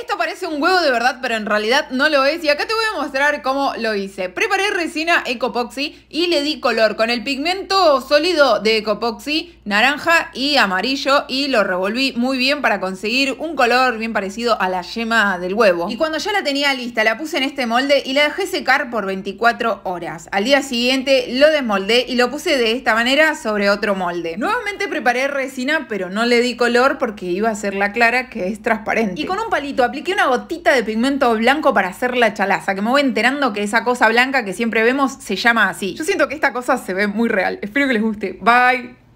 Esto parece un huevo de verdad, pero en realidad no lo es. Y acá te voy a mostrar cómo lo hice. Preparé resina Ecopoxy y le di color con el pigmento sólido de Ecopoxy, naranja y amarillo. Y lo revolví muy bien para conseguir un color bien parecido a la yema del huevo. Y cuando ya la tenía lista, la puse en este molde y la dejé secar por 24 horas. Al día siguiente lo desmoldé y lo puse de esta manera sobre otro molde. Nuevamente preparé resina, pero no le di color porque iba a ser la clara que es transparente. Y con un palito apliqué una gotita de pigmento blanco para hacer la chalaza, que me voy enterando que esa cosa blanca que siempre vemos se llama así. Yo siento que esta cosa se ve muy real. Espero que les guste. Bye.